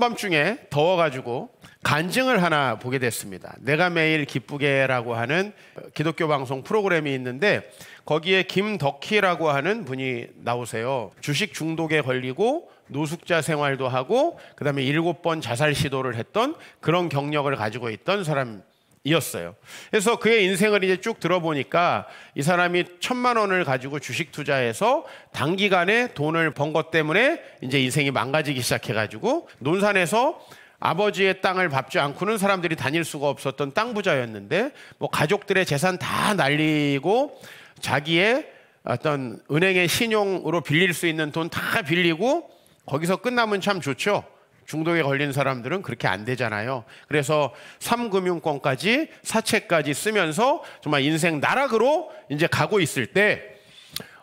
늦 밤중에 더워가지고 간증을 하나 보게 됐습니다. 내가 매일 기쁘게라고 하는 기독교 방송 프로그램이 있는데 거기에 김덕희라고 하는 분이 나오세요. 주식 중독에 걸리고 노숙자 생활도 하고 그다음에 일곱 번 자살 시도를 했던 그런 경력을 가지고 있던 사람 이었어요. 그래서 그의 인생을 이제 쭉 들어보니까 이 사람이 천만 원을 가지고 주식 투자해서 단기간에 돈을 번 것 때문에 이제 인생이 망가지기 시작해가지고 논산에서 아버지의 땅을 밟지 않고는 사람들이 다닐 수가 없었던 땅 부자였는데 뭐 가족들의 재산 다 날리고 자기의 어떤 은행의 신용으로 빌릴 수 있는 돈 다 빌리고 거기서 끝나면 참 좋죠. 중독에 걸린 사람들은 그렇게 안 되잖아요. 그래서 3금융권까지 사채까지 쓰면서 정말 인생 나락으로 이제 가고 있을 때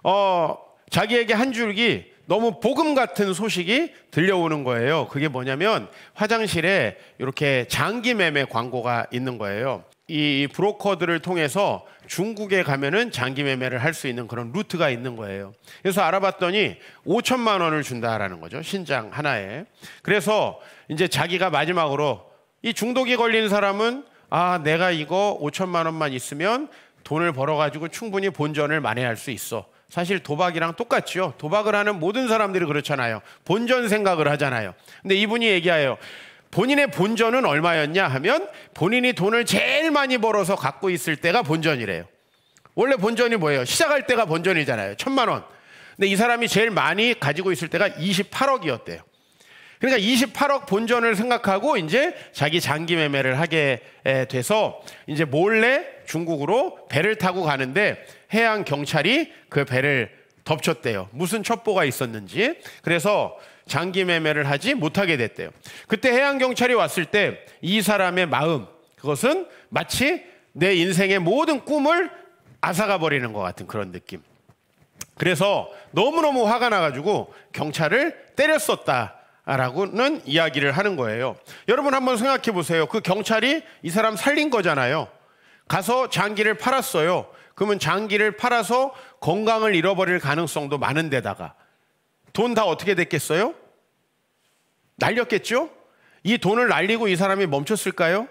어, 자기에게 한 줄기 너무 복음 같은 소식이 들려오는 거예요. 그게 뭐냐면 화장실에 이렇게 장기 매매 광고가 있는 거예요. 이 브로커들을 통해서 중국에 가면은 장기 매매를 할 수 있는 그런 루트가 있는 거예요. 그래서 알아봤더니 5천만 원을 준다라는 거죠. 신장 하나에. 그래서 이제 자기가 마지막으로 이 중독이 걸린 사람은 아, 내가 이거 5천만 원만 있으면 돈을 벌어가지고 충분히 본전을 만회할 수 있어. 사실 도박이랑 똑같지요. 도박을 하는 모든 사람들이 그렇잖아요. 본전 생각을 하잖아요. 근데 이분이 얘기해요. 본인의 본전은 얼마였냐 하면 본인이 돈을 제일 많이 벌어서 갖고 있을 때가 본전이래요. 원래 본전이 뭐예요? 시작할 때가 본전이잖아요. 천만 원. 근데 이 사람이 제일 많이 가지고 있을 때가 28억이었대요. 그러니까 28억 본전을 생각하고 이제 자기 장기 매매를 하게 돼서 이제 몰래 중국으로 배를 타고 가는데 해양 경찰이 그 배를 덮쳤대요. 무슨 첩보가 있었는지. 그래서 장기 매매를 하지 못하게 됐대요. 그때 해양 경찰이 왔을 때 이 사람의 마음 그것은 마치 내 인생의 모든 꿈을 앗아가 버리는 것 같은 그런 느낌. 그래서 너무너무 화가 나가지고 경찰을 때렸었다. 라고는 이야기를 하는 거예요. 여러분 한번 생각해 보세요. 그 경찰이 이 사람 살린 거잖아요. 가서 장기를 팔았어요. 그러면 장기를 팔아서 건강을 잃어버릴 가능성도 많은데다가 돈 다 어떻게 됐겠어요? 날렸겠죠? 이 돈을 날리고 이 사람이 멈췄을까요?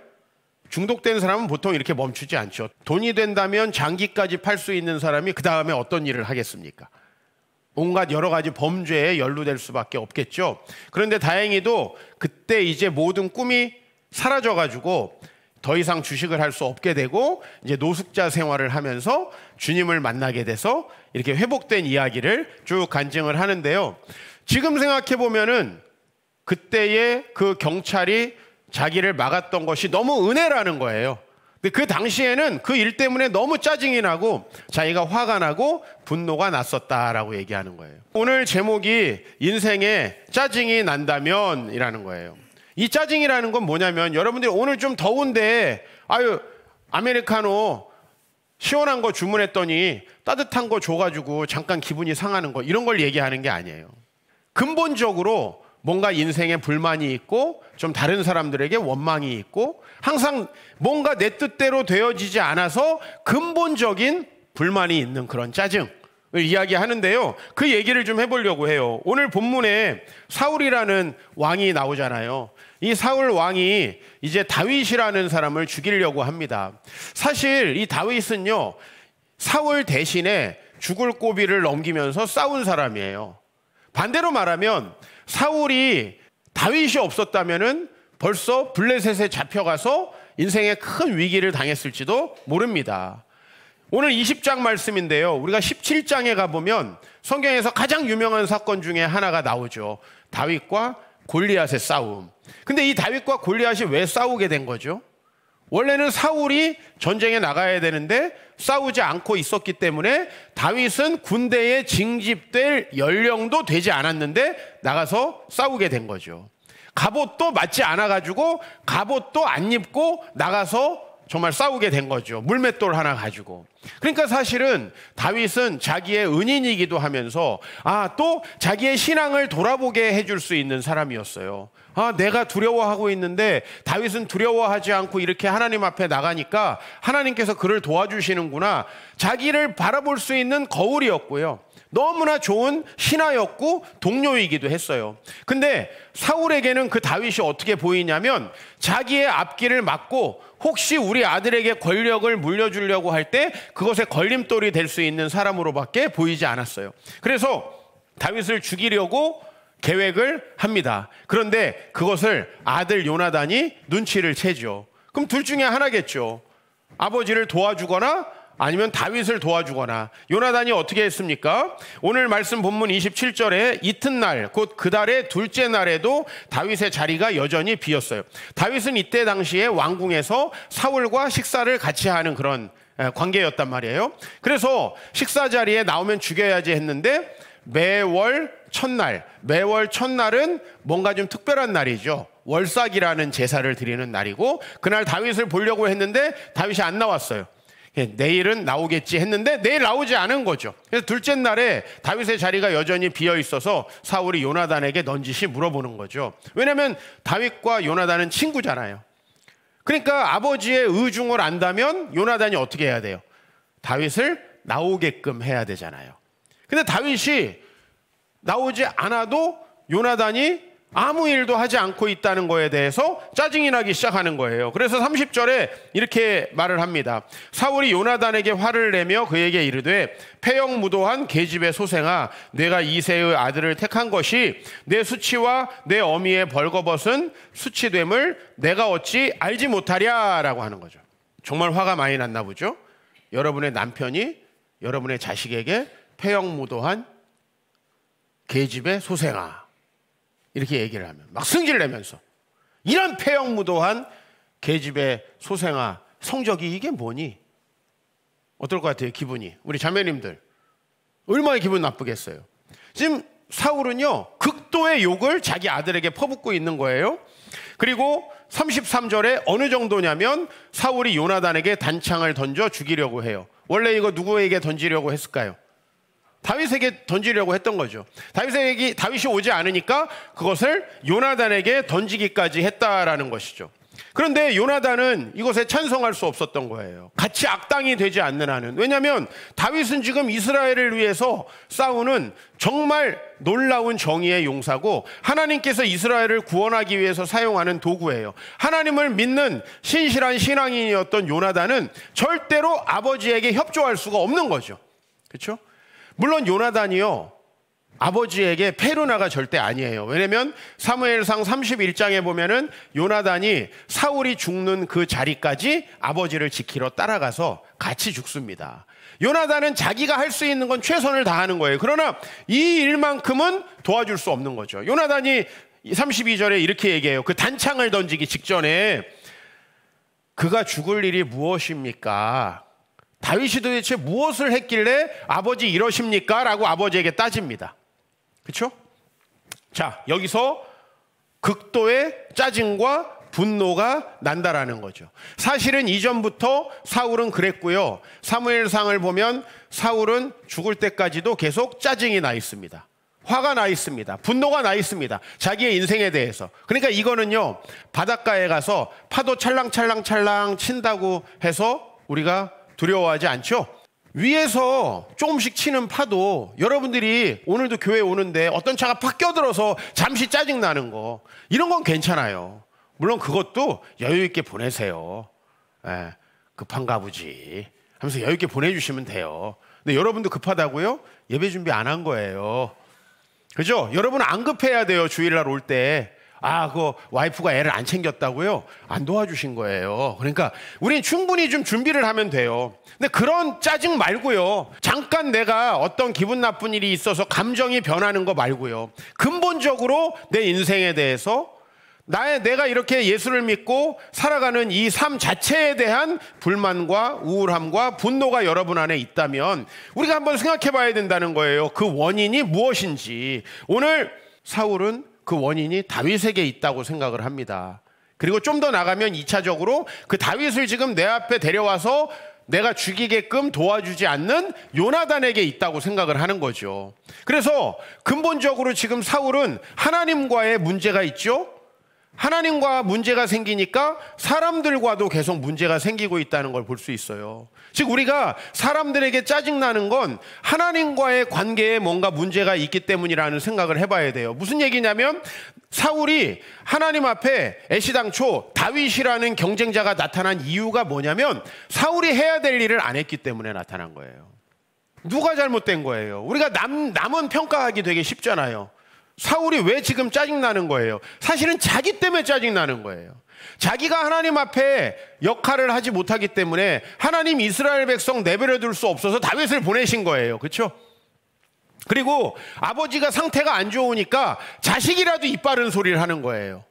중독된 사람은 보통 이렇게 멈추지 않죠. 돈이 된다면 장기까지 팔 수 있는 사람이 그 다음에 어떤 일을 하겠습니까? 온갖 여러 가지 범죄에 연루될 수밖에 없겠죠. 그런데 다행히도 그때 이제 모든 꿈이 사라져가지고 더 이상 주식을 할 수 없게 되고 이제 노숙자 생활을 하면서 주님을 만나게 돼서 이렇게 회복된 이야기를 쭉 간증을 하는데요. 지금 생각해 보면은 그때의 그 경찰이 자기를 막았던 것이 너무 은혜라는 거예요. 근데 그 당시에는 그 일 때문에 너무 짜증이 나고 자기가 화가 나고 분노가 났었다라고 얘기하는 거예요. 오늘 제목이 인생에 짜증이 난다면이라는 거예요. 이 짜증이라는 건 뭐냐면 여러분들이 오늘 좀 더운데 아유 아메리카노 시원한 거 주문했더니 따뜻한 거 줘가지고 잠깐 기분이 상하는 거 이런 걸 얘기하는 게 아니에요. 근본적으로 뭔가 인생에 불만이 있고 좀 다른 사람들에게 원망이 있고 항상 뭔가 내 뜻대로 되어지지 않아서 근본적인 불만이 있는 그런 짜증을 이야기하는데요. 그 얘기를 좀 해보려고 해요. 오늘 본문에 사울이라는 왕이 나오잖아요. 이 사울 왕이 이제 다윗이라는 사람을 죽이려고 합니다. 사실 이 다윗은요, 사울 대신에 죽을 고비를 넘기면서 싸운 사람이에요. 반대로 말하면 사울이 다윗이 없었다면은 벌써 블레셋에 잡혀가서 인생에큰 위기를 당했을지도 모릅니다. 오늘 20장 말씀인데요. 우리가 17장에 가보면 성경에서 가장 유명한 사건 중에 하나가 나오죠. 다윗과 골리앗의 싸움. 근데 이 다윗과 골리앗이 왜 싸우게 된 거죠? 원래는 사울이 전쟁에 나가야 되는데 싸우지 않고 있었기 때문에 다윗은 군대에 징집될 연령도 되지 않았는데 나가서 싸우게 된 거죠. 갑옷도 맞지 않아가지고 갑옷도 안 입고 나가서 정말 싸우게 된 거죠. 물맷돌 하나 가지고. 그러니까 사실은 다윗은 자기의 은인이기도 하면서 아, 또 자기의 신앙을 돌아보게 해줄 수 있는 사람이었어요. 아, 내가 두려워하고 있는데 다윗은 두려워하지 않고 이렇게 하나님 앞에 나가니까 하나님께서 그를 도와주시는구나. 자기를 바라볼 수 있는 거울이었고요. 너무나 좋은 신하였고 동료이기도 했어요. 근데 사울에게는 그 다윗이 어떻게 보이냐면 자기의 앞길을 막고 혹시 우리 아들에게 권력을 물려주려고 할 때 그것에 걸림돌이 될 수 있는 사람으로밖에 보이지 않았어요. 그래서 다윗을 죽이려고 계획을 합니다. 그런데 그것을 아들 요나단이 눈치를 채죠. 그럼 둘 중에 하나겠죠. 아버지를 도와주거나 아니면 다윗을 도와주거나 요나단이 어떻게 했습니까? 오늘 말씀 본문 27절에 이튿날 곧 그 달의 둘째 날에도 다윗의 자리가 여전히 비었어요. 다윗은 이때 당시에 왕궁에서 사울과 식사를 같이 하는 그런 관계였단 말이에요. 그래서 식사 자리에 나오면 죽여야지 했는데 매월 첫날, 매월 첫날은 뭔가 좀 특별한 날이죠. 월삭이라는 제사를 드리는 날이고 그날 다윗을 보려고 했는데 다윗이 안 나왔어요. 예, 내일은 나오겠지 했는데 내일 나오지 않은 거죠. 그래서 둘째 날에 다윗의 자리가 여전히 비어 있어서 사울이 요나단에게 넌지시 물어보는 거죠. 왜냐하면 다윗과 요나단은 친구잖아요. 그러니까 아버지의 의중을 안다면 요나단이 어떻게 해야 돼요? 다윗을 나오게끔 해야 되잖아요. 근데 다윗이 나오지 않아도 요나단이 아무 일도 하지 않고 있다는 거에 대해서 짜증이 나기 시작하는 거예요. 그래서 30절에 이렇게 말을 합니다. 사울이 요나단에게 화를 내며 그에게 이르되 폐역 무도한 계집의 소생아 내가 이세의 아들을 택한 것이 내 수치와 내 어미의 벌거벗은 수치됨을 내가 어찌 알지 못하랴라고 하는 거죠. 정말 화가 많이 났나 보죠. 여러분의 남편이 여러분의 자식에게 폐역 무도한 계집의 소생아 이렇게 얘기를 하면 막 승질 내면서 이런 폐형무도한 계집의 소생아 성적이 이게 뭐니? 어떨 것 같아요 기분이 우리 자매님들 얼마나 기분 나쁘겠어요 지금 사울은요 극도의 욕을 자기 아들에게 퍼붓고 있는 거예요 그리고 33절에 어느 정도냐면 사울이 요나단에게 단창을 던져 죽이려고 해요 원래 이거 누구에게 던지려고 했을까요? 다윗에게 던지려고 했던 거죠. 다윗에게 다윗이 오지 않으니까 그것을 요나단에게 던지기까지 했다라는 것이죠. 그런데 요나단은 이것에 찬성할 수 없었던 거예요. 같이 악당이 되지 않는 한은. 왜냐하면 다윗은 지금 이스라엘을 위해서 싸우는 정말 놀라운 정의의 용사고 하나님께서 이스라엘을 구원하기 위해서 사용하는 도구예요. 하나님을 믿는 신실한 신앙인이었던 요나단은 절대로 아버지에게 협조할 수가 없는 거죠. 그렇죠? 물론 요나단이요. 아버지에게 페루나가 절대 아니에요. 왜냐면 사무엘상 31장에 보면은 요나단이 사울이 죽는 그 자리까지 아버지를 지키러 따라가서 같이 죽습니다. 요나단은 자기가 할 수 있는 건 최선을 다하는 거예요. 그러나 이 일만큼은 도와줄 수 없는 거죠. 요나단이 32절에 이렇게 얘기해요. 그 단창을 던지기 직전에 그가 죽을 일이 무엇입니까? 다윗이 도대체 무엇을 했길래 아버지 이러십니까? 라고 아버지에게 따집니다. 그렇죠? 자, 여기서 극도의 짜증과 분노가 난다라는 거죠. 사실은 이전부터 사울은 그랬고요. 사무엘상을 보면 사울은 죽을 때까지도 계속 짜증이 나 있습니다. 화가 나 있습니다. 분노가 나 있습니다. 자기의 인생에 대해서. 그러니까 이거는요. 바닷가에 가서 파도 찰랑찰랑찰랑 친다고 해서 우리가 두려워하지 않죠? 위에서 조금씩 치는 파도 여러분들이 오늘도 교회 오는데 어떤 차가 팍 껴들어서 잠시 짜증 나는 거 이런 건 괜찮아요. 물론 그것도 여유 있게 보내세요. 에, 예, 급한가 보지. 하면서 여유 있게 보내주시면 돼요. 근데 여러분도 급하다고요? 예배 준비 안 한 거예요. 그죠? 여러분 안 급해야 돼요. 주일날 올 때. 아, 그 와이프가 애를 안 챙겼다고요? 안 도와주신 거예요. 그러니까 우린 충분히 좀 준비를 하면 돼요. 근데 그런 짜증 말고요. 잠깐 내가 어떤 기분 나쁜 일이 있어서 감정이 변하는 거 말고요. 근본적으로 내 인생에 대해서 나의 내가 이렇게 예수를 믿고 살아가는 이 삶 자체에 대한 불만과 우울함과 분노가 여러분 안에 있다면 우리가 한번 생각해 봐야 된다는 거예요. 그 원인이 무엇인지. 오늘 사울은 그 원인이 다윗에게 있다고 생각을 합니다. 그리고 좀 더 나가면 2차적으로 그 다윗을 지금 내 앞에 데려와서 내가 죽이게끔 도와주지 않는 요나단에게 있다고 생각을 하는 거죠. 그래서 근본적으로 지금 사울은 하나님과의 문제가 있죠. 하나님과 문제가 생기니까 사람들과도 계속 문제가 생기고 있다는 걸 볼 수 있어요. 즉 우리가 사람들에게 짜증나는 건 하나님과의 관계에 뭔가 문제가 있기 때문이라는 생각을 해봐야 돼요. 무슨 얘기냐면 사울이 하나님 앞에 애시당초 다윗이라는 경쟁자가 나타난 이유가 뭐냐면 사울이 해야 될 일을 안 했기 때문에 나타난 거예요. 누가 잘못된 거예요? 우리가 남, 남은 평가하기 되게 쉽잖아요. 사울이 왜 지금 짜증나는 거예요? 사실은 자기 때문에 짜증나는 거예요. 자기가 하나님 앞에 역할을 하지 못하기 때문에 하나님 이스라엘 백성 내버려 둘 수 없어서 다윗을 보내신 거예요. 그렇죠? 그리고 아버지가 상태가 안 좋으니까 자식이라도 입 바른 소리를 하는 거예요.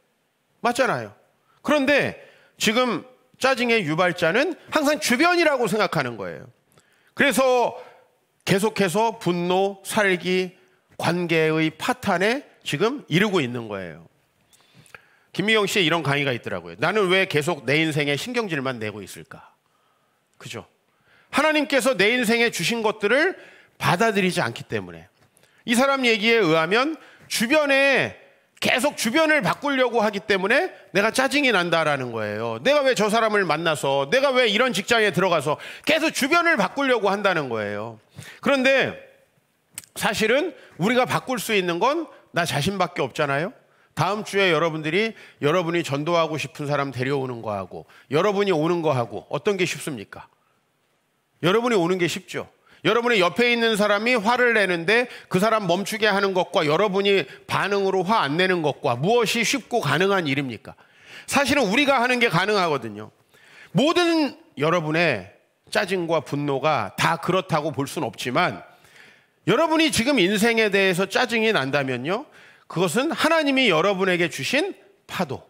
맞잖아요. 그런데 지금 짜증의 유발자는 항상 주변이라고 생각하는 거예요. 그래서 계속해서 분노, 살기, 관계의 파탄에 지금 이르고 있는 거예요. 김미영 씨의 이런 강의가 있더라고요. 나는 왜 계속 내 인생에 신경질만 내고 있을까? 그죠? 하나님께서 내 인생에 주신 것들을 받아들이지 않기 때문에 이 사람 얘기에 의하면 주변에 계속 주변을 바꾸려고 하기 때문에 내가 짜증이 난다라는 거예요. 내가 왜 저 사람을 만나서 내가 왜 이런 직장에 들어가서 계속 주변을 바꾸려고 한다는 거예요. 그런데 사실은 우리가 바꿀 수 있는 건 나 자신밖에 없잖아요. 다음 주에 여러분들이 여러분이 전도하고 싶은 사람 데려오는 거하고 여러분이 오는 거하고 어떤 게 쉽습니까? 여러분이 오는 게 쉽죠. 여러분의 옆에 있는 사람이 화를 내는데 그 사람 멈추게 하는 것과 여러분이 반응으로 화 안 내는 것과 무엇이 쉽고 가능한 일입니까? 사실은 우리가 하는 게 가능하거든요. 모든 여러분의 짜증과 분노가 다 그렇다고 볼 수는 없지만 여러분이 지금 인생에 대해서 짜증이 난다면요. 그것은 하나님이 여러분에게 주신 파도,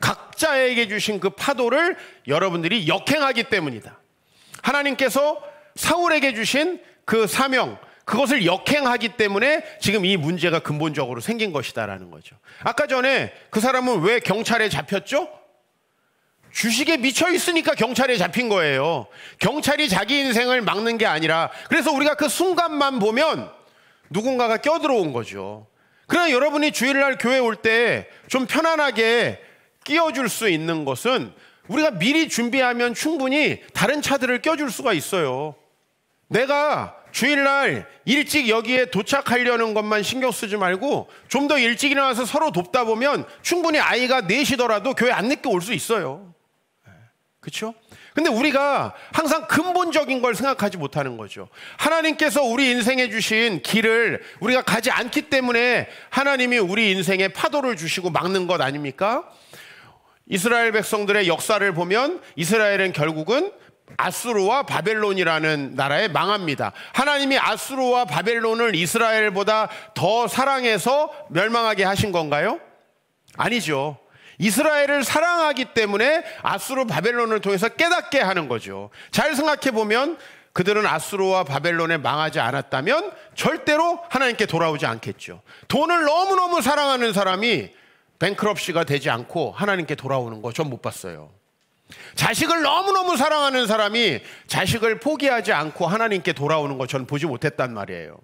각자에게 주신 그 파도를 여러분들이 역행하기 때문이다. 하나님께서 사울에게 주신 그 사명, 그것을 역행하기 때문에 지금 이 문제가 근본적으로 생긴 것이다라는 거죠. 아까 전에 그 사람은 왜 경찰에 잡혔죠? 주식에 미쳐 있으니까 경찰에 잡힌 거예요. 경찰이 자기 인생을 막는 게 아니라 그래서 우리가 그 순간만 보면 누군가가 껴들어온 거죠. 그러나 여러분이 주일날 교회 올 때 좀 편안하게 끼워줄 수 있는 것은 우리가 미리 준비하면 충분히 다른 차들을 껴줄 수가 있어요. 내가 주일날 일찍 여기에 도착하려는 것만 신경 쓰지 말고 좀 더 일찍 일어나서 서로 돕다 보면 충분히 아이가 4시더라도 교회 안 늦게 올 수 있어요. 그렇죠? 근데 우리가 항상 근본적인 걸 생각하지 못하는 거죠. 하나님께서 우리 인생에 주신 길을 우리가 가지 않기 때문에 하나님이 우리 인생에 파도를 주시고 막는 것 아닙니까? 이스라엘 백성들의 역사를 보면 이스라엘은 결국은 아수르와 바벨론이라는 나라에 망합니다. 하나님이 아수르와 바벨론을 이스라엘보다 더 사랑해서 멸망하게 하신 건가요? 아니죠. 이스라엘을 사랑하기 때문에 아수르 바벨론을 통해서 깨닫게 하는 거죠. 잘 생각해 보면 그들은 아수르와 바벨론에 망하지 않았다면 절대로 하나님께 돌아오지 않겠죠. 돈을 너무너무 사랑하는 사람이 뱅크럽시가 되지 않고 하나님께 돌아오는 거 전 못 봤어요. 자식을 너무너무 사랑하는 사람이 자식을 포기하지 않고 하나님께 돌아오는 거 전 보지 못했단 말이에요.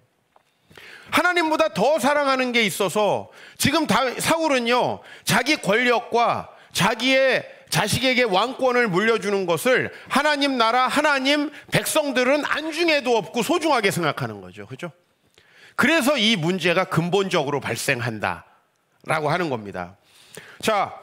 하나님보다 더 사랑하는 게 있어서 지금 사울은요, 자기 권력과 자기의 자식에게 왕권을 물려주는 것을 하나님 나라, 하나님 백성들은 안중에도 없고 소중하게 생각하는 거죠. 그죠? 그래서 이 문제가 근본적으로 발생한다. 라고 하는 겁니다. 자,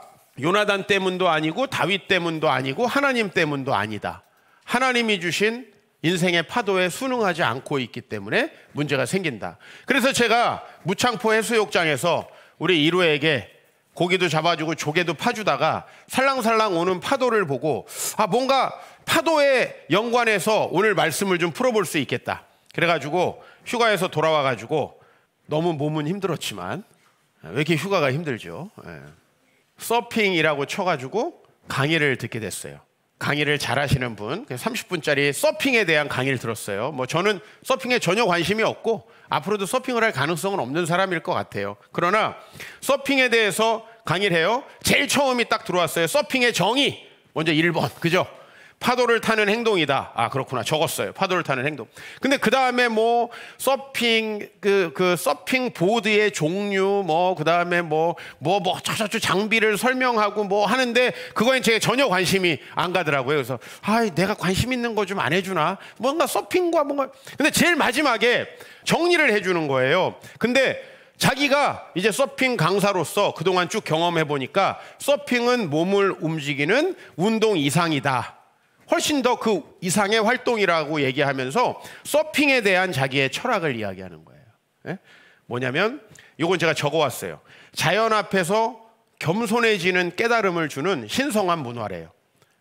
요나단 때문도 아니고 다윗 때문도 아니고 하나님 때문도 아니다. 하나님이 주신 인생의 파도에 순응하지 않고 있기 때문에 문제가 생긴다. 그래서 제가 무창포 해수욕장에서 우리 1호에게 고기도 잡아주고 조개도 파주다가 살랑살랑 오는 파도를 보고 아 뭔가 파도에 연관해서 오늘 말씀을 좀 풀어볼 수 있겠다. 그래가지고 휴가에서 돌아와가지고 너무 몸은 힘들었지만 아, 왜 이렇게 휴가가 힘들죠? 예. 서핑이라고 쳐가지고 강의를 듣게 됐어요. 강의를 잘하시는 분, 30분짜리 그 서핑에 대한 강의를 들었어요. 뭐 저는 서핑에 전혀 관심이 없고 앞으로도 서핑을 할 가능성은 없는 사람일 것 같아요. 그러나 서핑에 대해서 강의를 해요. 제일 처음이 딱 들어왔어요. 서핑의 정의. 먼저 1번. 그죠? 파도를 타는 행동이다. 아, 그렇구나. 적었어요. 파도를 타는 행동. 근데 그 다음에 뭐, 서핑, 그, 그, 서핑 보드의 종류, 뭐, 그 다음에 뭐, 뭐, 뭐, 저저저 장비를 설명하고 뭐 하는데, 그거엔 제가 전혀 관심이 안 가더라고요. 그래서, 아 내가 관심 있는 거 좀 안 해주나? 뭔가 서핑과 뭔가. 근데 제일 마지막에 정리를 해주는 거예요. 근데, 자기가 이제 서핑 강사로서 그동안 쭉 경험해 보니까 서핑은 몸을 움직이는 운동 이상이다. 훨씬 더 그 이상의 활동이라고 얘기하면서 서핑에 대한 자기의 철학을 이야기하는 거예요. 예? 뭐냐면 이건 제가 적어왔어요. 자연 앞에서 겸손해지는 깨달음을 주는 신성한 문화래요.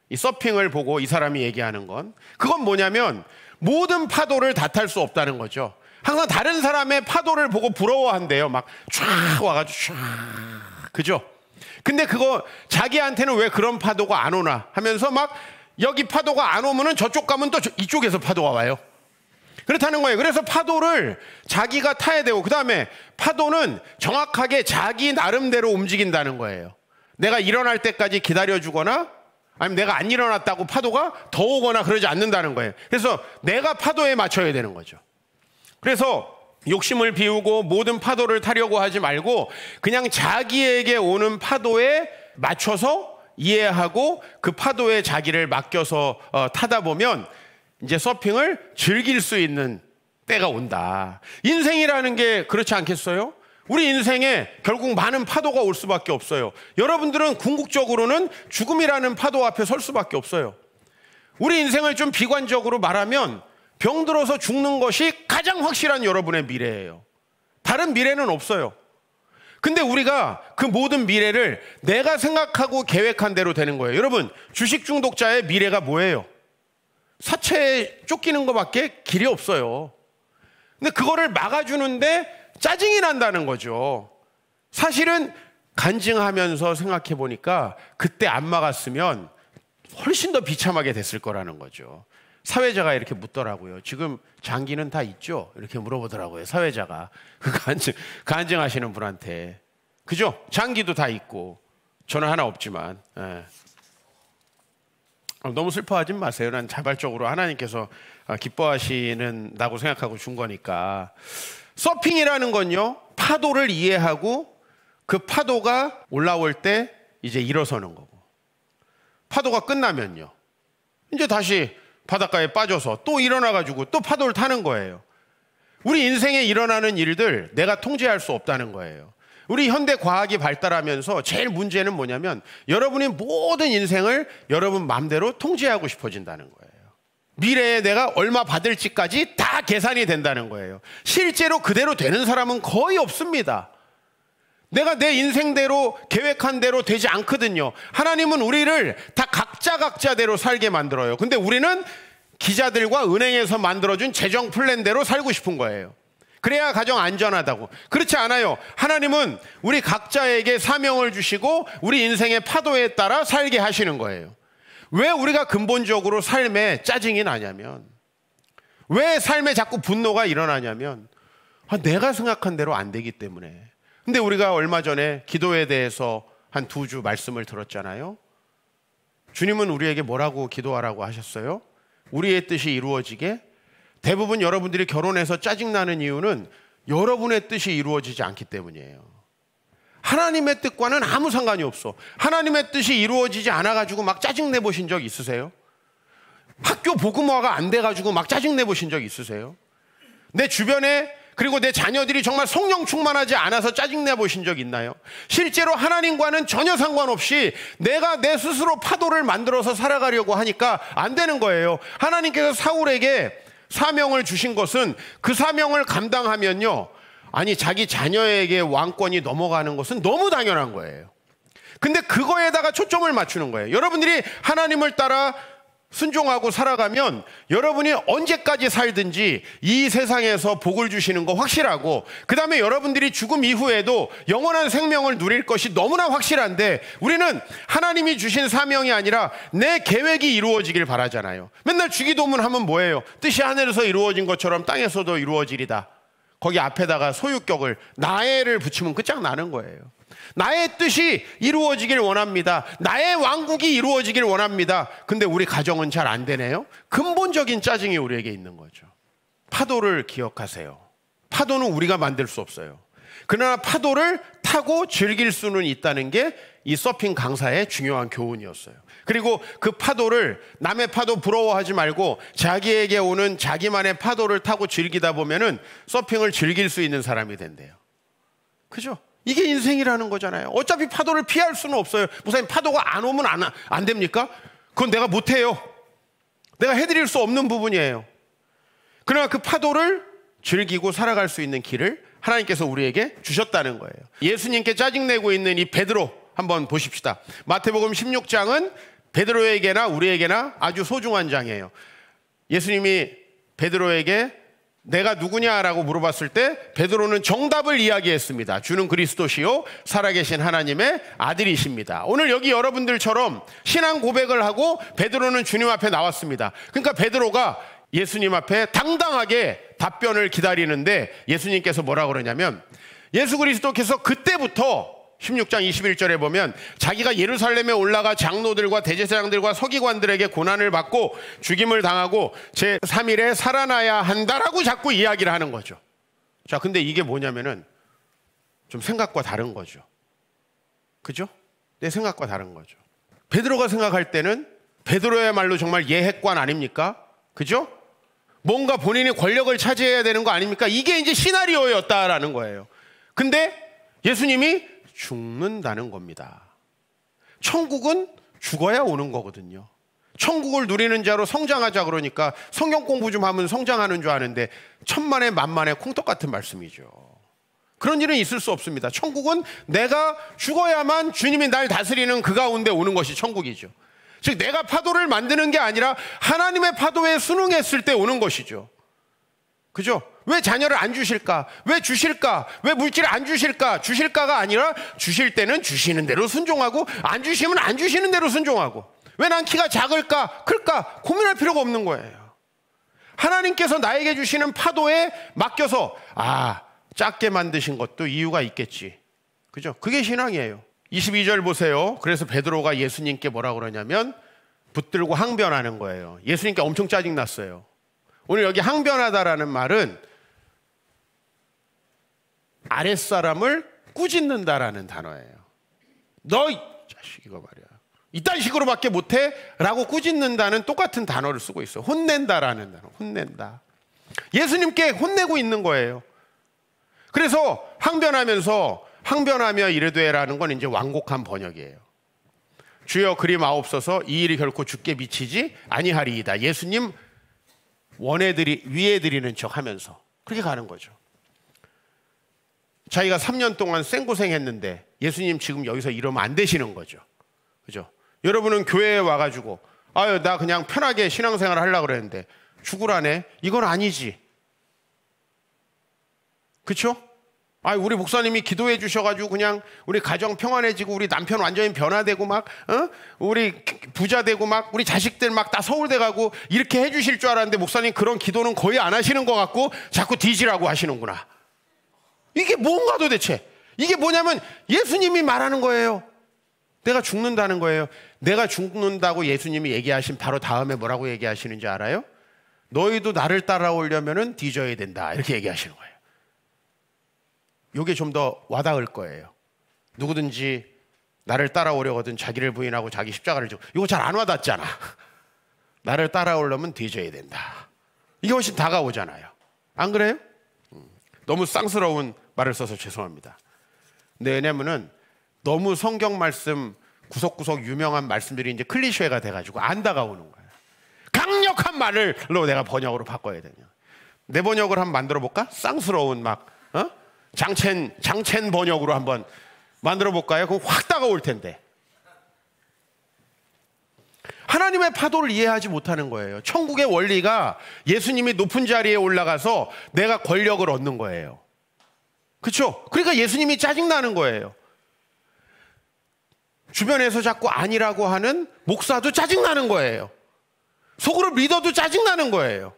이 서핑을 보고 이 사람이 얘기하는 건 그건 뭐냐면 모든 파도를 다탈수 없다는 거죠. 항상 다른 사람의 파도를 보고 부러워한대요. 막 촥 와가지고 촥 그죠? 근데 그거 자기한테는 왜 그런 파도가 안 오나 하면서 막 여기 파도가 안 오면은 저쪽 가면 또 이쪽에서 파도가 와요. 그렇다는 거예요. 그래서 파도를 자기가 타야 되고, 그 다음에 파도는 정확하게 자기 나름대로 움직인다는 거예요. 내가 일어날 때까지 기다려주거나, 아니면 내가 안 일어났다고 파도가 더 오거나 그러지 않는다는 거예요. 그래서 내가 파도에 맞춰야 되는 거죠. 그래서 욕심을 비우고 모든 파도를 타려고 하지 말고 그냥 자기에게 오는 파도에 맞춰서 이해하고 그 파도에 자기를 맡겨서 어, 타다 보면 이제 서핑을 즐길 수 있는 때가 온다. 인생이라는 게 그렇지 않겠어요? 우리 인생에 결국 많은 파도가 올 수밖에 없어요. 여러분들은 궁극적으로는 죽음이라는 파도 앞에 설 수밖에 없어요. 우리 인생을 좀 비관적으로 말하면 병들어서 죽는 것이 가장 확실한 여러분의 미래예요. 다른 미래는 없어요. 근데 우리가 그 모든 미래를 내가 생각하고 계획한 대로 되는 거예요. 여러분, 주식 중독자의 미래가 뭐예요? 사채에 쫓기는 것밖에 길이 없어요. 근데 그거를 막아주는데 짜증이 난다는 거죠. 사실은 간증하면서 생각해 보니까 그때 안 막았으면 훨씬 더 비참하게 됐을 거라는 거죠. 사회자가 이렇게 묻더라고요. 지금 장기는 다 있죠? 이렇게 물어보더라고요. 사회자가. 그 간증, 간증하시는 분한테. 그죠? 장기도 다 있고. 저는 하나 없지만. 예. 어, 너무 슬퍼하지 마세요. 난 자발적으로 하나님께서 아, 기뻐하시는다고 생각하고 준 거니까. 서핑이라는 건요, 파도를 이해하고 그 파도가 올라올 때 이제 일어서는 거고. 파도가 끝나면요. 이제 다시 바닷가에 빠져서 또 일어나가지고 또 파도를 타는 거예요. 우리 인생에 일어나는 일들 내가 통제할 수 없다는 거예요. 우리 현대 과학이 발달하면서 제일 문제는 뭐냐면 여러분이 모든 인생을 여러분 마음대로 통제하고 싶어진다는 거예요. 미래에 내가 얼마 받을지까지 다 계산이 된다는 거예요. 실제로 그대로 되는 사람은 거의 없습니다. 내가 내 인생대로 계획한 대로 되지 않거든요. 하나님은 우리를 다 각자 각자대로 살게 만들어요. 근데 우리는 기자들과 은행에서 만들어준 재정 플랜대로 살고 싶은 거예요. 그래야 가정 안전하다고. 그렇지 않아요. 하나님은 우리 각자에게 사명을 주시고 우리 인생의 파도에 따라 살게 하시는 거예요. 왜 우리가 근본적으로 삶에 짜증이 나냐면, 왜 삶에 자꾸 분노가 일어나냐면, 아, 내가 생각한 대로 안 되기 때문에. 근데 우리가 얼마 전에 기도에 대해서 한 두 주 말씀을 들었잖아요. 주님은 우리에게 뭐라고 기도하라고 하셨어요? 우리의 뜻이 이루어지게 대부분 여러분들이 결혼해서 짜증나는 이유는 여러분의 뜻이 이루어지지 않기 때문이에요. 하나님의 뜻과는 아무 상관이 없어. 하나님의 뜻이 이루어지지 않아가지고 막 짜증내 보신 적 있으세요? 학교 복음화가 안 돼가지고 막 짜증내 보신 적 있으세요? 내 주변에 그리고 내 자녀들이 정말 성령 충만하지 않아서 짜증내 보신 적 있나요? 실제로 하나님과는 전혀 상관없이 내가 내 스스로 파도를 만들어서 살아가려고 하니까 안 되는 거예요. 하나님께서 사울에게 사명을 주신 것은 그 사명을 감당하면요. 아니, 자기 자녀에게 왕권이 넘어가는 것은 너무 당연한 거예요. 근데 그거에다가 초점을 맞추는 거예요. 여러분들이 하나님을 따라 순종하고 살아가면 여러분이 언제까지 살든지 이 세상에서 복을 주시는 거 확실하고 그 다음에 여러분들이 죽음 이후에도 영원한 생명을 누릴 것이 너무나 확실한데 우리는 하나님이 주신 사명이 아니라 내 계획이 이루어지길 바라잖아요. 맨날 주기도문 하면 뭐예요? 뜻이 하늘에서 이루어진 것처럼 땅에서도 이루어지리다. 거기 앞에다가 소유격을 나의를 붙이면 끝장나는 거예요. 나의 뜻이 이루어지길 원합니다. 나의 왕국이 이루어지길 원합니다. 근데 우리 가정은 잘 안 되네요. 근본적인 짜증이 우리에게 있는 거죠. 파도를 기억하세요. 파도는 우리가 만들 수 없어요. 그러나 파도를 타고 즐길 수는 있다는 게 이 서핑 강사의 중요한 교훈이었어요. 그리고 그 파도를 남의 파도 부러워하지 말고 자기에게 오는 자기만의 파도를 타고 즐기다 보면은 서핑을 즐길 수 있는 사람이 된대요. 그죠? 이게 인생이라는 거잖아요. 어차피 파도를 피할 수는 없어요. 목사님, 파도가 안 오면 안, 안 됩니까? 그건 내가 못해요. 내가 해드릴 수 없는 부분이에요. 그러나 그 파도를 즐기고 살아갈 수 있는 길을 하나님께서 우리에게 주셨다는 거예요. 예수님께 짜증내고 있는 이 베드로 한번 보십시다. 마태복음 16장은 베드로에게나 우리에게나 아주 소중한 장이에요. 예수님이 베드로에게 내가 누구냐라고 물어봤을 때 베드로는 정답을 이야기했습니다. 주는 그리스도시요 살아계신 하나님의 아들이십니다. 오늘 여기 여러분들처럼 신앙 고백을 하고 베드로는 주님 앞에 나왔습니다. 그러니까 베드로가 예수님 앞에 당당하게 답변을 기다리는데 예수님께서 뭐라 그러냐면 예수 그리스도께서 그때부터 16장 21절에 보면 자기가 예루살렘에 올라가 장로들과 대제사장들과 서기관들에게 고난을 받고 죽임을 당하고 제3일에 살아나야 한다라고 자꾸 이야기를 하는 거죠. 자, 근데 이게 뭐냐면은 좀 생각과 다른 거죠. 그죠? 내 생각과 다른 거죠. 베드로가 생각할 때는 베드로야말로 정말 예핵관 아닙니까? 그죠? 뭔가 본인이 권력을 차지해야 되는 거 아닙니까? 이게 이제 시나리오였다라는 거예요. 근데 예수님이 죽는다는 겁니다. 천국은 죽어야 오는 거거든요. 천국을 누리는 자로 성장하자 그러니까 성경 공부 좀 하면 성장하는 줄 아는데 천만에 만만에 콩떡 같은 말씀이죠. 그런 일은 있을 수 없습니다. 천국은 내가 죽어야만 주님이 날 다스리는 그 가운데 오는 것이 천국이죠. 즉 내가 파도를 만드는 게 아니라 하나님의 파도에 순응했을 때 오는 것이죠. 그죠? 왜 자녀를 안 주실까? 왜 주실까? 왜 물질을 안 주실까? 주실까가 아니라 주실 때는 주시는 대로 순종하고 안 주시면 안 주시는 대로 순종하고 왜 난 키가 작을까? 클까? 고민할 필요가 없는 거예요. 하나님께서 나에게 주시는 파도에 맡겨서 아, 작게 만드신 것도 이유가 있겠지. 그죠? 그게 신앙이에요. 22절 보세요. 그래서 베드로가 예수님께 뭐라 그러냐면 붙들고 항변하는 거예요. 예수님께 엄청 짜증 났어요. 오늘 여기 항변하다라는 말은 아랫사람을 꾸짖는다라는 단어예요. 너 자식 이거 말이야. 이딴 식으로밖에 못해? 라고 꾸짖는다는 똑같은 단어를 쓰고 있어. 혼낸다라는 단어. 혼낸다. 예수님께 혼내고 있는 거예요. 그래서 항변하면서 항변하며 이르되라는 건 이제 완곡한 번역이에요. 주여 그리 마옵소서 이 일이 결코 죽게 미치지 아니하리이다. 예수님 원해들이 위에 드리는 척 하면서 그렇게 가는 거죠. 자기가 3년 동안 생고생했는데 예수님 지금 여기서 이러면 안 되시는 거죠. 그죠? 여러분은 교회에 와가지고 아유 나 그냥 편하게 신앙생활 하려고 그랬는데 죽으라네 이건 아니지. 그쵸? 아, 우리 목사님이 기도해 주셔가지고 그냥 우리 가정 평안해지고 우리 남편 완전히 변화되고 막, 어? 우리 부자 되고 막 우리 자식들 막 다 서울대 가고 이렇게 해주실 줄 알았는데 목사님 그런 기도는 거의 안 하시는 것 같고 자꾸 뒤지라고 하시는구나. 이게 뭔가 도대체? 이게 뭐냐면 예수님이 말하는 거예요. 내가 죽는다는 거예요. 내가 죽는다고 예수님이 얘기하신 바로 다음에 뭐라고 얘기하시는지 알아요? 너희도 나를 따라오려면은 뒤져야 된다. 이렇게 얘기하시는 거예요. 요게 좀 더 와닿을 거예요. 누구든지 나를 따라오려거든 자기를 부인하고 자기 십자가를 지고 이거 잘 안 와닿잖아. 나를 따라오려면 뒤져야 된다. 이게 훨씬 다가오잖아요. 안 그래요? 음. 너무 쌍스러운 말을 써서 죄송합니다. 근 왜냐면은 너무 성경 말씀 구석구석 유명한 말씀들이 이제 클리셰가 돼가지고 안 다가오는 거예요 강력한 말을로 내가 번역으로 바꿔야 되냐. 내 번역을 한번 만들어 볼까? 쌍스러운 막 어? 장첸 장첸 번역으로 한번 만들어 볼까요? 그럼 확 다가올 텐데. 하나님의 파도를 이해하지 못하는 거예요. 천국의 원리가 예수님이 높은 자리에 올라가서 내가 권력을 얻는 거예요. 그렇죠? 그러니까 예수님이 짜증나는 거예요. 주변에서 자꾸 아니라고 하는 목사도 짜증나는 거예요. 속으로 리더도 짜증나는 거예요.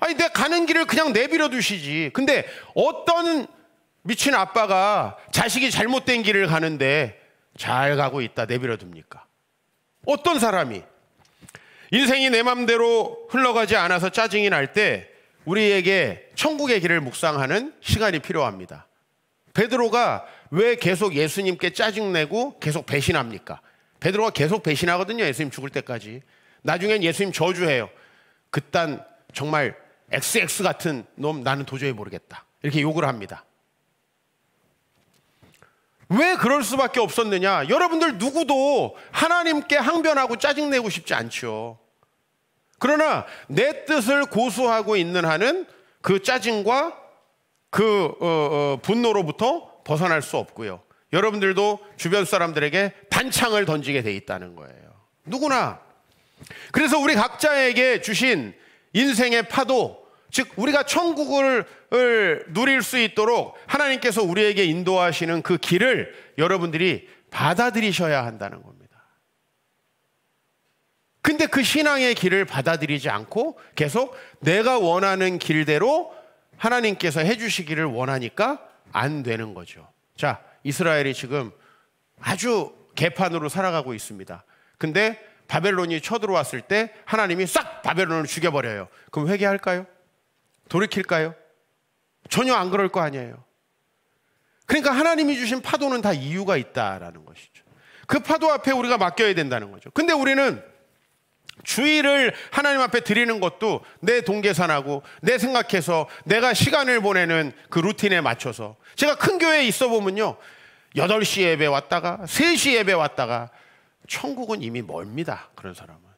아니, 내가 가는 길을 그냥 내버려 두시지. 근데 어떤 미친 아빠가 자식이 잘못된 길을 가는데 잘 가고 있다 내버려 둡니까? 어떤 사람이 인생이 내 맘대로 흘러가지 않아서 짜증이 날 때 우리에게 천국의 길을 묵상하는 시간이 필요합니다. 베드로가 왜 계속 예수님께 짜증내고 계속 배신합니까? 베드로가 계속 배신하거든요. 예수님 죽을 때까지. 나중엔 예수님 저주해요. 그딴 정말 XX 같은 놈 나는 도저히 모르겠다. 이렇게 욕을 합니다. 왜 그럴 수밖에 없었느냐? 여러분들 누구도 하나님께 항변하고 짜증내고 싶지 않지요. 그러나 내 뜻을 고수하고 있는 한은 그 짜증과 그 어, 어, 분노로부터 벗어날 수 없고요. 여러분들도 주변 사람들에게 단창을 던지게 돼 있다는 거예요. 누구나. 그래서 우리 각자에게 주신 인생의 파도, 즉 우리가 천국을 누릴 수 있도록 하나님께서 우리에게 인도하시는 그 길을 여러분들이 받아들이셔야 한다는 겁니다. 근데 그 신앙의 길을 받아들이지 않고 계속 내가 원하는 길대로 하나님께서 해주시기를 원하니까 안 되는 거죠. 자, 이스라엘이 지금 아주 개판으로 살아가고 있습니다. 근데 바벨론이 쳐들어왔을 때 하나님이 싹 바벨론을 죽여버려요. 그럼 회개할까요? 돌이킬까요? 전혀 안 그럴 거 아니에요. 그러니까 하나님이 주신 파도는 다 이유가 있다라는 것이죠. 그 파도 앞에 우리가 맡겨야 된다는 거죠. 근데 우리는 주의를 하나님 앞에 드리는 것도 내 동계산하고 내 생각해서 내가 시간을 보내는 그 루틴에 맞춰서 제가 큰 교회에 있어 보면요. 8시 예배 왔다가 3시 예배 왔다가 천국은 이미 멉니다. 그런 사람은.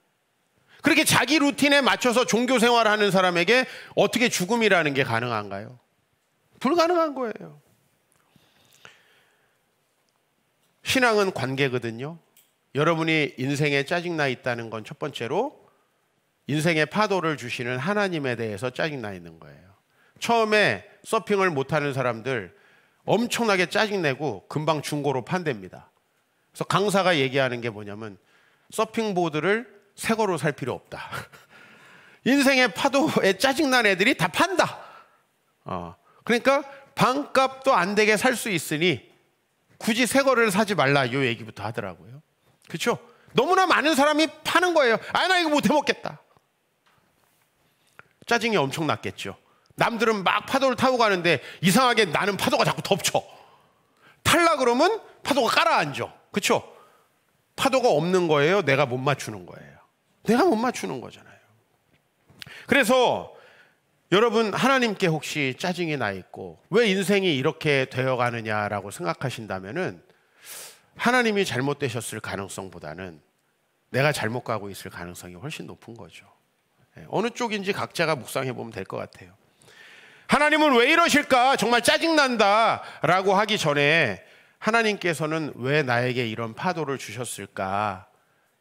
그렇게 자기 루틴에 맞춰서 종교 생활하는 을 사람에게 어떻게 죽음이라는 게 가능한가요? 불가능한 거예요. 신앙은 관계거든요. 여러분이 인생에 짜증나 있다는 건 첫 번째로 인생의 파도를 주시는 하나님에 대해서 짜증나 있는 거예요. 처음에 서핑을 못하는 사람들 엄청나게 짜증내고 금방 중고로 판답니다. 그래서 강사가 얘기하는 게 뭐냐면 서핑보드를 새거로 살 필요 없다. 인생의 파도에 짜증난 애들이 다 판다. 어, 그러니까 반값도 안 되게 살 수 있으니 굳이 새거를 사지 말라 이 얘기부터 하더라고요. 그렇죠? 너무나 많은 사람이 파는 거예요. 아나 이거 못 해먹겠다. 짜증이 엄청 났겠죠. 남들은 막 파도를 타고 가는데 이상하게 나는 파도가 자꾸 덮쳐. 탈라 그러면 파도가 깔아앉죠 그렇죠? 파도가 없는 거예요. 내가 못 맞추는 거예요. 내가 못 맞추는 거잖아요. 그래서 여러분 하나님께 혹시 짜증이 나 있고 왜 인생이 이렇게 되어 가느냐라고 생각하신다면은 하나님이 잘못되셨을 가능성보다는 내가 잘못 가고 있을 가능성이 훨씬 높은 거죠. 예, 어느 쪽인지 각자가 묵상해 보면 될 것 같아요. 하나님은 왜 이러실까? 정말 짜증난다. 라고 하기 전에 하나님께서는 왜 나에게 이런 파도를 주셨을까?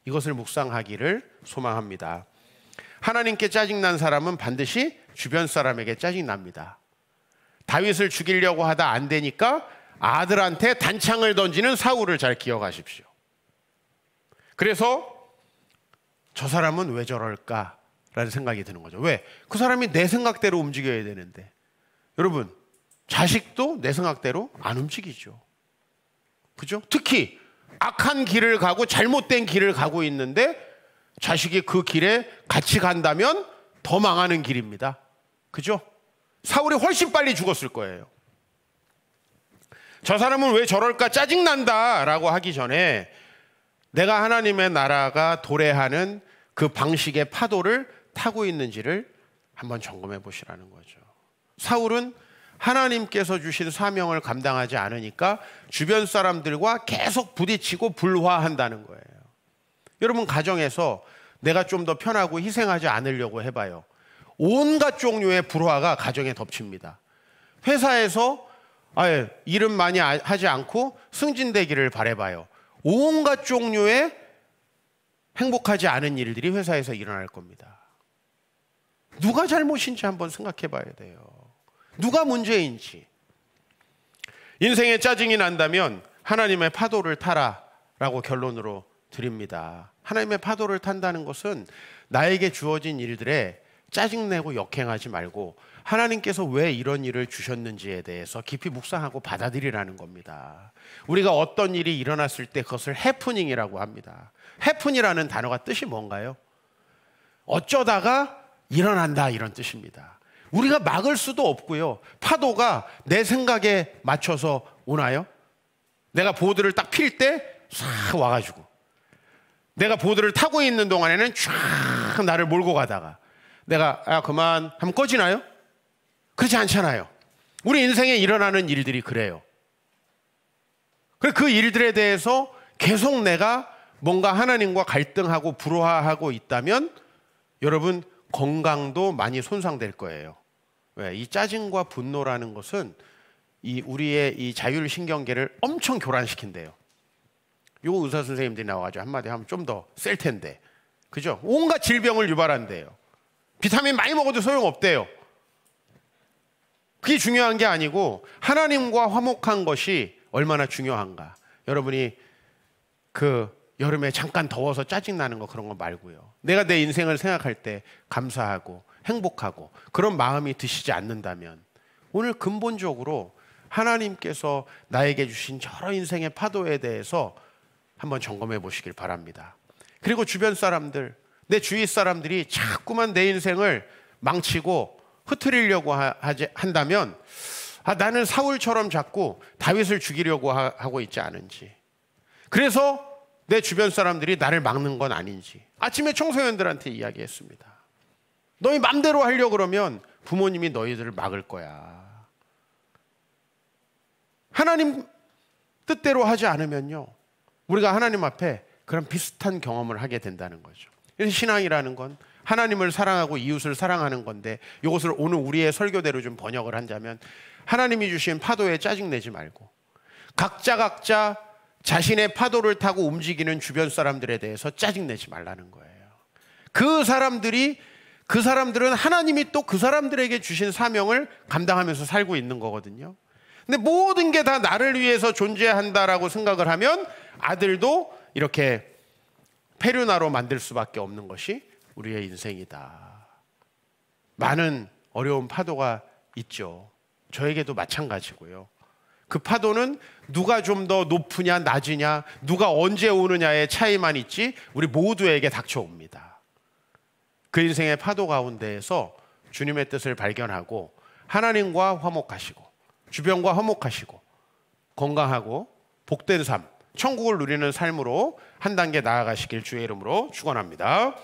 이것을 묵상하기를 소망합니다. 하나님께 짜증난 사람은 반드시 주변 사람에게 짜증납니다. 다윗을 죽이려고 하다 안 되니까 아들한테 단창을 던지는 사울을 잘 기억하십시오. 그래서 저 사람은 왜 저럴까라는 생각이 드는 거죠. 왜? 그 사람이 내 생각대로 움직여야 되는데. 여러분, 자식도 내 생각대로 안 움직이죠. 그죠? 특히 악한 길을 가고 잘못된 길을 가고 있는데 자식이 그 길에 같이 간다면 더 망하는 길입니다. 그죠? 사울이 훨씬 빨리 죽었을 거예요. 저 사람은 왜 저럴까 짜증난다 라고 하기 전에 내가 하나님의 나라가 도래하는 그 방식의 파도를 타고 있는지를 한번 점검해 보시라는 거죠. 사울은 하나님께서 주신 사명을 감당하지 않으니까 주변 사람들과 계속 부딪히고 불화한다는 거예요. 여러분 가정에서 내가 좀 더 편하고 희생하지 않으려고 해봐요. 온갖 종류의 불화가 가정에 덮칩니다. 회사에서 아예 일은 많이 아, 하지 않고 승진되기를 바래봐요. 온갖 종류의 행복하지 않은 일들이 회사에서 일어날 겁니다. 누가 잘못인지 한번 생각해 봐야 돼요. 누가 문제인지. 인생에 짜증이 난다면 하나님의 파도를 타라 라고 결론으로 드립니다. 하나님의 파도를 탄다는 것은 나에게 주어진 일들에 짜증내고 역행하지 말고 하나님께서 왜 이런 일을 주셨는지에 대해서 깊이 묵상하고 받아들이라는 겁니다. 우리가 어떤 일이 일어났을 때 그것을 해프닝이라고 합니다. 해프닝이라는 단어가 뜻이 뭔가요? 어쩌다가 일어난다 이런 뜻입니다. 우리가 막을 수도 없고요. 파도가 내 생각에 맞춰서 오나요? 내가 보드를 딱 필 때 싹 와가지고 내가 보드를 타고 있는 동안에는 쫙 나를 몰고 가다가 내가 아 그만 하면 꺼지나요? 그렇지 않잖아요. 우리 인생에 일어나는 일들이 그래요. 그 일들에 대해서 계속 내가 뭔가 하나님과 갈등하고 불화하고 있다면 여러분 건강도 많이 손상될 거예요. 왜? 이 짜증과 분노라는 것은 이 우리의 이 자율신경계를 엄청 교란시킨대요. 요 의사 선생님들이 나와가지고 한마디 하면 좀 더셀 텐데, 그죠? 온갖 질병을 유발한대요. 비타민 많이 먹어도 소용 없대요. 그게 중요한 게 아니고 하나님과 화목한 것이 얼마나 중요한가. 여러분이 그 여름에 잠깐 더워서 짜증 나는 거 그런 거 말고요. 내가 내 인생을 생각할 때 감사하고 행복하고 그런 마음이 드시지 않는다면 오늘 근본적으로 하나님께서 나에게 주신 여러 인생의 파도에 대해서 한번 점검해 보시길 바랍니다. 그리고 주변 사람들, 내 주위 사람들이 자꾸만 내 인생을 망치고 흐트리려고 하지, 한다면 아, 나는 사울처럼 자꾸 다윗을 죽이려고 하, 하고 있지 않은지. 그래서 내 주변 사람들이 나를 막는 건 아닌지. 아침에 청소년들한테 이야기했습니다. 너희 맘대로 하려 고 그러면 부모님이 너희들을 막을 거야. 하나님 뜻대로 하지 않으면요. 우리가 하나님 앞에 그런 비슷한 경험을 하게 된다는 거죠. 신앙이라는 건 하나님을 사랑하고 이웃을 사랑하는 건데 이것을 오늘 우리의 설교대로 좀 번역을 한다면 하나님이 주신 파도에 짜증내지 말고 각자 각자 자신의 파도를 타고 움직이는 주변 사람들에 대해서 짜증내지 말라는 거예요. 그 사람들이 그 사람들은 하나님이 또 그 사람들에게 주신 사명을 감당하면서 살고 있는 거거든요. 근데 모든 게 다 나를 위해서 존재한다라고 생각을 하면 아들도 이렇게 페류나로 만들 수밖에 없는 것이 우리의 인생이다. 많은 어려운 파도가 있죠. 저에게도 마찬가지고요. 그 파도는 누가 좀 더 높으냐 낮으냐 누가 언제 오느냐의 차이만 있지 우리 모두에게 닥쳐옵니다. 그 인생의 파도 가운데에서 주님의 뜻을 발견하고 하나님과 화목하시고 주변과 화목하시고 건강하고 복된 삶, 천국을 누리는 삶으로 한 단계 나아가시길 주의 이름으로 축원합니다.